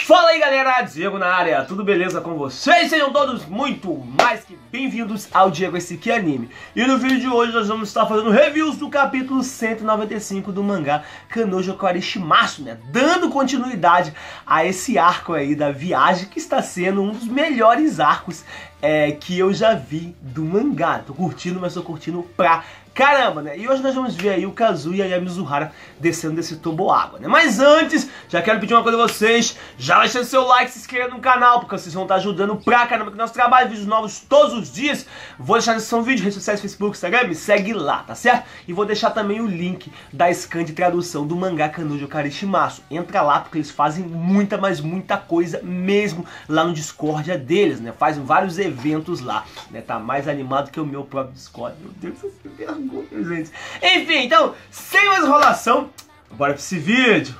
Fala aí galera, Diego na área, tudo beleza com vocês? Sejam todos muito mais que bem-vindos ao Diego Esse Que Anime E no vídeo de hoje nós vamos estar fazendo reviews do capítulo 195 do mangá Kanojo Kawarishimasu, né? Dando continuidade a esse arco aí da viagem que está sendo um dos melhores arcos é, que eu já vi do mangá. Tô curtindo, mas tô curtindo pra caramba, né? E hoje nós vamos ver aí o Kazuya e a Mizuhara descendo desse água, né? Mas antes, já quero pedir uma coisa a vocês, já deixando seu like, se inscrevendo no canal, porque vocês vão estar tá ajudando pra caramba que nosso trabalho, vídeos novos todos os dias. Vou deixar na descrição vídeo, redes sociais, Facebook, Instagram, me segue lá, tá certo? E vou deixar também o link da scan de tradução do mangá Kanujo Karishimasu. Entra lá, porque eles fazem muita, mas muita coisa mesmo lá no Discordia deles, né? Fazem vários eventos eventos lá, né? Tá mais animado que o meu próprio Discord. Meu Deus, que vergonha, gente. Enfim, então, sem mais enrolação, bora pra esse vídeo.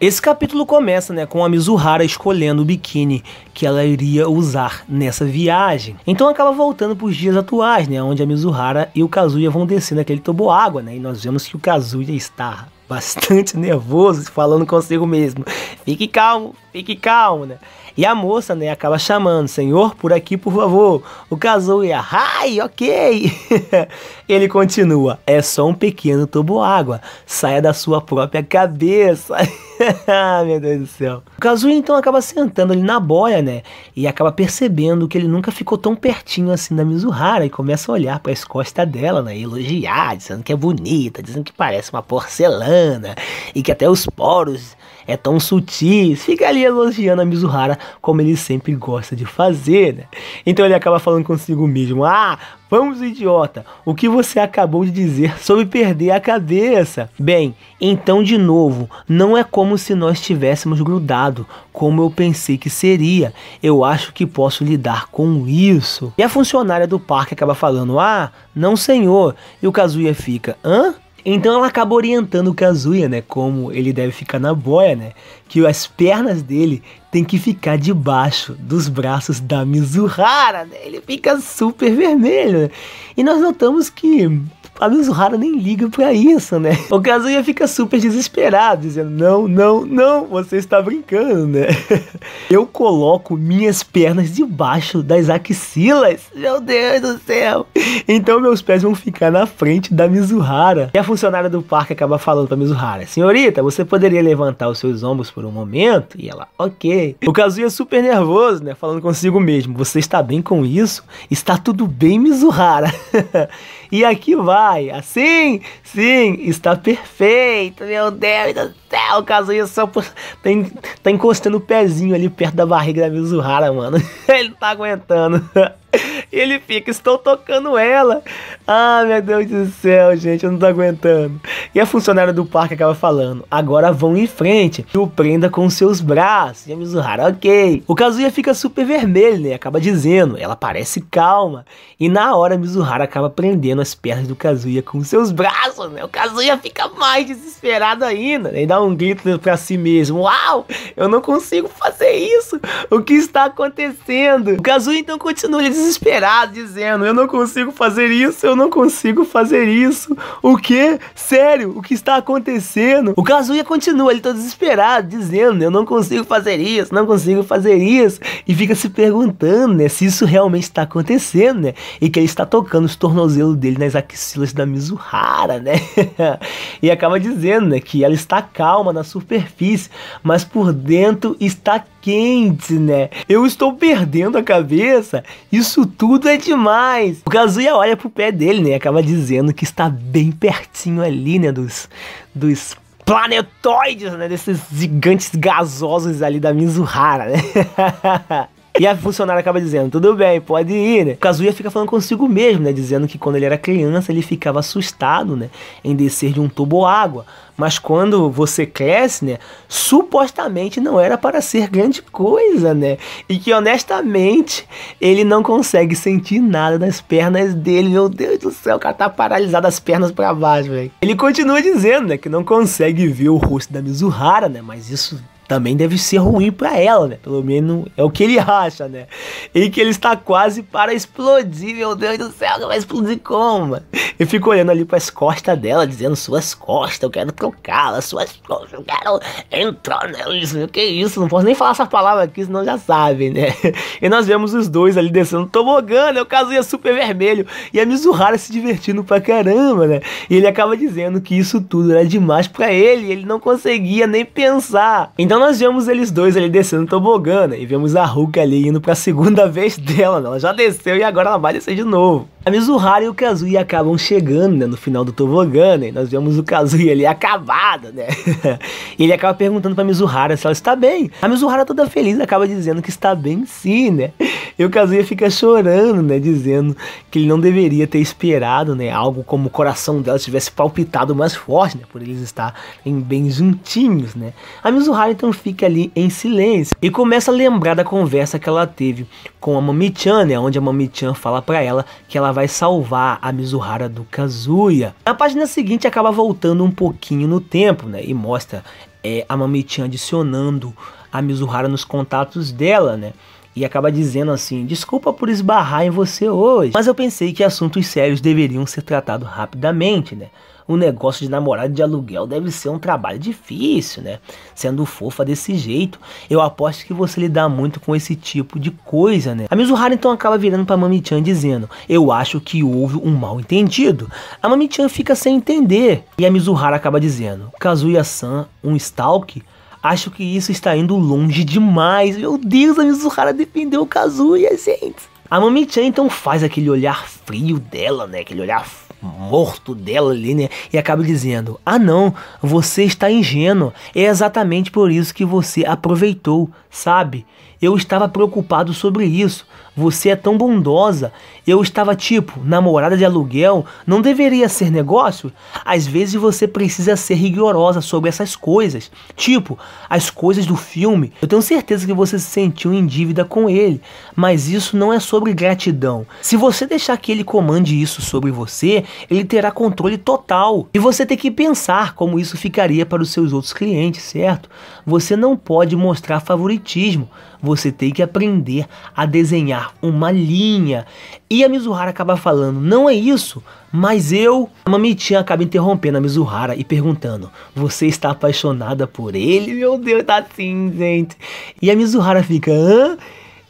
Esse capítulo começa, né, com a Mizuhara escolhendo o biquíni que ela iria usar nessa viagem. Então acaba voltando para os dias atuais, né, onde a Mizuhara e o Kazuya vão descer naquele toboágua, né, e nós vemos que o Kazuya está bastante nervoso, falando consigo mesmo. Fique calmo, fique calmo, né? E a moça, né, acaba chamando, Senhor, por aqui, por favor. O Kazuya, ai, ok. Ele continua, é só um pequeno água saia da sua própria cabeça. Meu Deus do céu. O Kazuya então acaba sentando ali na boia, né, e acaba percebendo que ele nunca ficou tão pertinho assim da Mizuhara e começa a olhar para as costas dela, né, e elogiar, dizendo que é bonita, dizendo que parece uma porcelana e que até os poros é tão sutis. Fica ali elogiando a Mizuhara como ele sempre gosta de fazer. Né? Então ele acaba falando consigo mesmo: Ah, vamos, idiota, o que você acabou de dizer sobre perder a cabeça? Bem, então de novo, não é como se nós tivéssemos grudado, como eu pensei que seria. Eu acho que posso lidar com isso. E a funcionária do parque acaba falando: Ah, não, senhor. E o Kazuya fica: Hã? Então ela acaba orientando o Kazuya, né, como ele deve ficar na boia, né, que as pernas dele tem que ficar debaixo dos braços da Mizuhara, né, ele fica super vermelho. Né? E nós notamos que a Mizuhara nem liga pra isso, né? O Kazuya fica super desesperado, dizendo: Não, não, não, você está brincando, né? Eu coloco minhas pernas debaixo das axilas. Meu Deus do céu! Então meus pés vão ficar na frente da Mizuhara. E a funcionária do parque acaba falando pra Mizuhara: Senhorita, você poderia levantar os seus ombros por um momento? E ela: Ok. O Kazuya é super nervoso, né? Falando consigo mesmo: Você está bem com isso? Está tudo bem, Mizuhara? E aqui vai, assim, sim, está perfeito, meu Deus do céu, o Kazuya só por... tá, en... tá encostando o pezinho ali perto da barriga da Mizuhara, mano. Ele não tá aguentando. E ele fica, estou tocando ela. Ah, meu Deus do céu, gente, eu não tô aguentando. E a funcionária do parque acaba falando, agora vão em frente e o prenda com seus braços. E a Mizuhara, ok. O Kazuya fica super vermelho, né? Acaba dizendo, ela parece calma. E na hora a Mizuhara acaba prendendo as pernas do Kazuya com seus braços, né? O Kazuya fica mais desesperado ainda, né? E dá um grito pra si mesmo, uau, eu não consigo fazer isso. O que está acontecendo? O Kazuya então continua, ele desesperado, dizendo: Eu não consigo fazer isso, eu não consigo fazer isso. O que? Sério, o que está acontecendo? O Kazuya continua, ele todo tá desesperado, dizendo: Eu não consigo fazer isso, não consigo fazer isso. E fica se perguntando, né, se isso realmente está acontecendo, né? E que ele está tocando os tornozelos dele nas axilas da Mizuhara, né? e acaba dizendo né, que ela está calma na superfície, mas por dentro está quente, né? Eu estou perdendo a cabeça. Isso tudo é demais. O Kazuya olha pro pé dele, né? E acaba dizendo que está bem pertinho ali, né? Dos, dos planetoides, né? Desses gigantes gasosos ali da Mizuhara, né? E a funcionária acaba dizendo: tudo bem, pode ir, né? O Kazuya fica falando consigo mesmo, né? Dizendo que quando ele era criança ele ficava assustado, né? Em descer de um tubo água. Mas quando você cresce, né? Supostamente não era para ser grande coisa, né? E que honestamente ele não consegue sentir nada das pernas dele. Meu Deus do céu, o cara tá paralisado as pernas para baixo, velho. Ele continua dizendo, né? Que não consegue ver o rosto da Mizuhara, né? Mas isso também deve ser ruim para ela, né? Pelo menos é o que ele acha, né? E que ele está quase para explodir, meu Deus do céu, ela vai explodir como? Mano? Eu fico olhando ali para as costas dela, dizendo: Suas costas, eu quero trocá-las, suas costas, eu quero entrar nelas, que isso, não posso nem falar essa palavra aqui, senão já sabem, né? E nós vemos os dois ali descendo tobogã, né? O ia super vermelho e a Mizuhara se divertindo pra caramba, né? E ele acaba dizendo que isso tudo era demais para ele, ele não conseguia nem pensar. Então nós vemos eles dois ali descendo o tobogana e vemos a Hulk ali indo pra segunda vez dela, né? Ela já desceu e agora ela vai descer de novo. A Mizuhara e o Kazuya acabam chegando, né, no final do tobogana e nós vemos o Kazuya ali acabado, né? e ele acaba perguntando pra Mizuhara se ela está bem. A Mizuhara toda feliz acaba dizendo que está bem sim, né? E o Kazuya fica chorando, né, dizendo que ele não deveria ter esperado, né, algo como o coração dela tivesse palpitado mais forte, né, por eles estarem bem juntinhos, né? A Mizuhara então fica ali em silêncio e começa a lembrar da conversa que ela teve com a Mami-chan, né, onde a Mami-chan fala para ela que ela vai salvar a Mizuhara do Kazuya. Na página seguinte acaba voltando um pouquinho no tempo, né, e mostra é, a Mami-chan adicionando a Mizuhara nos contatos dela, né? e acaba dizendo assim: Desculpa por esbarrar em você hoje, mas eu pensei que assuntos sérios deveriam ser tratados rapidamente, né? o negócio de namorado de aluguel deve ser um trabalho difícil, né? Sendo fofa desse jeito, eu aposto que você lidar muito com esse tipo de coisa, né? A Mizuhara então acaba virando pra Mami-chan dizendo: Eu acho que houve um mal entendido. A Mami-chan fica sem entender. E a Mizuhara acaba dizendo: Kazuya-san, um stalk? Acho que isso está indo longe demais. Meu Deus, a Mizuhara defendeu o Kazuya, gente. A Mami-chan então faz aquele olhar frio dela, né? Aquele olhar frio morto dela ali, né? E acaba dizendo: Ah, não, você está ingênuo. É exatamente por isso que você aproveitou, sabe? Eu estava preocupado sobre isso. Você é tão bondosa. Eu estava tipo, namorada de aluguel não deveria ser negócio? Às vezes você precisa ser rigorosa sobre essas coisas. Tipo, as coisas do filme. Eu tenho certeza que você se sentiu em dívida com ele, mas isso não é sobre gratidão. Se você deixar que ele comande isso sobre você, ele terá controle total. E você tem que pensar como isso ficaria para os seus outros clientes, certo? Você não pode mostrar favoritismo você tem que aprender a desenhar uma linha. E a Mizuhara acaba falando, não é isso, mas eu... A Mamichan acaba interrompendo a Mizuhara e perguntando, você está apaixonada por ele? Meu Deus, tá assim, gente. E a Mizuhara fica, hã?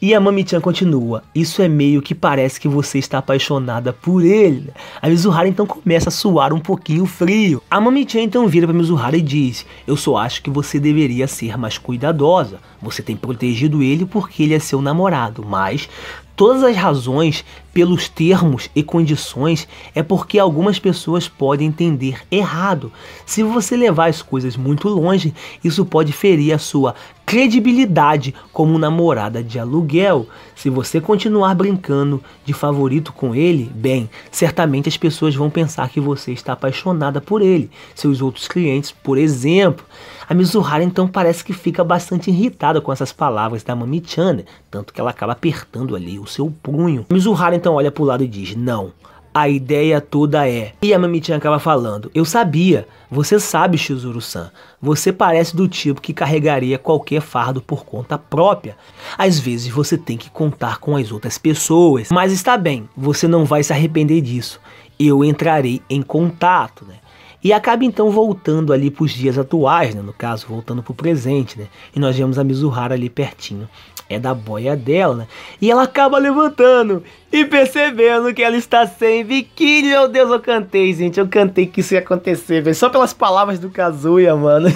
E a Mami-chan continua: Isso é meio que parece que você está apaixonada por ele. A Mizuhara então começa a suar um pouquinho frio. A Mami-chan então vira para Mizuhara e diz: Eu só acho que você deveria ser mais cuidadosa. Você tem protegido ele porque ele é seu namorado, mas todas as razões pelos termos e condições é porque algumas pessoas podem entender errado. Se você levar as coisas muito longe, isso pode ferir a sua credibilidade como namorada de aluguel. Se você continuar brincando de favorito com ele, bem, certamente as pessoas vão pensar que você está apaixonada por ele, seus outros clientes, por exemplo. A Mizuhara então parece que fica bastante irritada com essas palavras da Mami-chan, né? tanto que ela acaba apertando ali o seu punho. A Mizuhara então Olha então olha pro lado e diz: Não. A ideia toda é. E a Mamichan acaba falando: Eu sabia, você sabe, Shizuru-san. Você parece do tipo que carregaria qualquer fardo por conta própria. Às vezes você tem que contar com as outras pessoas. Mas está bem, você não vai se arrepender disso. Eu entrarei em contato, né? E acaba então voltando ali para os dias atuais, né? no caso, voltando para o presente, né? E nós vemos a Mizuhara ali pertinho é da boia dela. Né? E ela acaba levantando e percebendo que ela está sem biquíni. Meu Deus, eu cantei, gente. Eu cantei que isso ia acontecer, velho. Só pelas palavras do Kazuya, mano.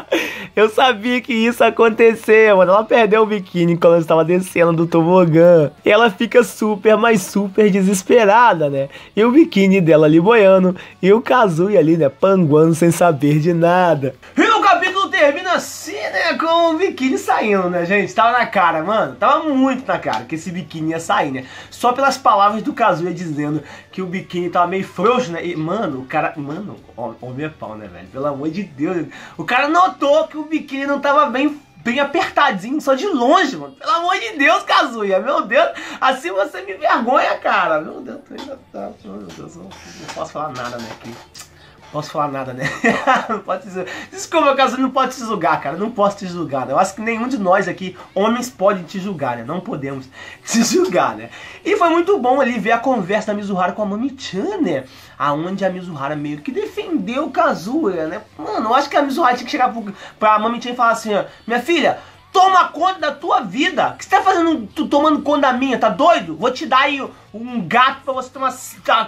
eu sabia que isso ia acontecer, mano. Ela perdeu o biquíni quando ela estava descendo do tobogã. E ela fica super, mas super desesperada, né? E o biquíni dela ali boiando. E o Kazuya ali, né? Panguando sem saber de nada. Eu termina assim, né? Com o biquíni saindo, né, gente? Tava na cara, mano. Tava muito na cara que esse biquíni ia sair, né? Só pelas palavras do Kazuya dizendo que o biquíni tava meio frouxo, né? E, mano, o cara. Mano, homem é pau, né, velho? Pelo amor de Deus. O cara notou que o biquíni não tava bem bem apertadinho, só de longe, mano. Pelo amor de Deus, Kazuya, meu Deus, assim você me vergonha, cara. Meu Deus, tô indo, tá, meu Deus, não posso falar nada, né, aqui posso falar nada, né? não pode te Desculpa, o caso, não pode te julgar, cara. Não posso te julgar. Né? Eu acho que nenhum de nós aqui, homens, pode te julgar, né? Não podemos te julgar, né? E foi muito bom ali ver a conversa da Mizuhara com a Mami-chan, né? Aonde a Mizuhara meio que defendeu o Kazuya, né? Mano, eu acho que a Mizuhara tinha que chegar pro, pra Mami-chan e falar assim, ó, minha filha... Toma conta da tua vida. O que você tá fazendo tu, tomando conta da minha? Tá doido? Vou te dar aí um gato pra você tomar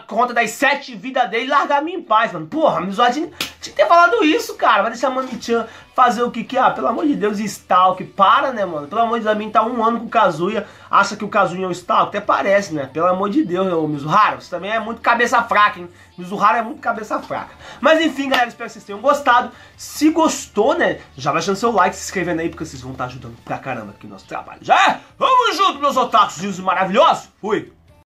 conta das sete vidas dele e largar a minha em paz, mano. Porra, Mizodinho tinha que ter falado isso, cara. Vai deixar a Mami Chan fazer o que que? Ah, pelo amor de Deus, Stalk, para, né, mano? Pelo amor de Deus, a mim tá um ano com o Kazuya, acha que o Kazuya é um Stalk? Até parece, né? Pelo amor de Deus, o Mizuhara, você também é muito cabeça fraca, hein? Mizuhara é muito cabeça fraca. Mas enfim, galera, espero que vocês tenham gostado. Se gostou, né, já vai deixando seu like, se inscrevendo aí, porque vocês vão estar tá ajudando pra caramba aqui no nosso trabalho. Já é? Vamos junto, meus otakus, maravilhosos! Fui!